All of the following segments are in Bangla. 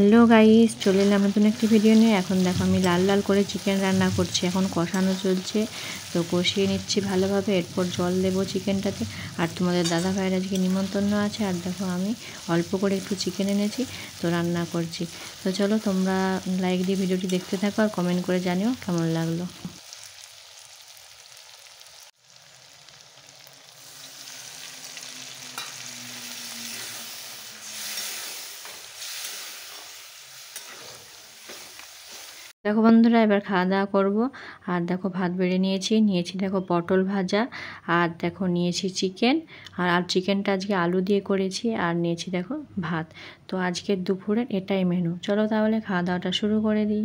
হ্যালো গাইস চলে এলাম নতুন একটি ভিডিও নিয়ে এখন দেখো আমি লাল লাল করে চিকেন রান্না করছি এখন কষানো চলছে তো কষিয়ে নিচ্ছি ভালোভাবে এরপর জল দেব চিকেনটাতে আর তোমাদের দাদা ভাইয়ের আজকে নিমন্ত্রণ আছে আর দেখো আমি অল্প করে একটু চিকেন এনেছি তো রান্না করছি তো চলো তোমরা লাইক দিয়ে ভিডিওটি দেখতে থাকো আর কমেন্ট করে জানিও কেমন লাগলো দেখো বন্ধুরা এবার খাওয়া দাওয়া করবো আর দেখো ভাত বেড়ে নিয়েছি নিয়েছি দেখো পটল ভাজা আর দেখো নিয়েছি চিকেন আর আর চিকেনটা আজকে আলু দিয়ে করেছি আর নিয়েছি দেখো ভাত তো আজকে দুপুরের এটাই মেনু চলো তাহলে খাওয়া দাওয়াটা শুরু করে দিই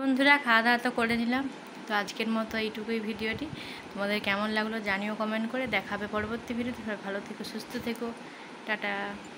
বন্ধুরা খাওয়া দাওয়া তো করে নিলাম তো আজকের মতো এইটুকুই ভিডিওটি তোমাদের কেমন লাগলো জানিও কমেন্ট করে দেখাবে পরবর্তী ভিডিওতে ভালো থেকো সুস্থ থেকো টাটা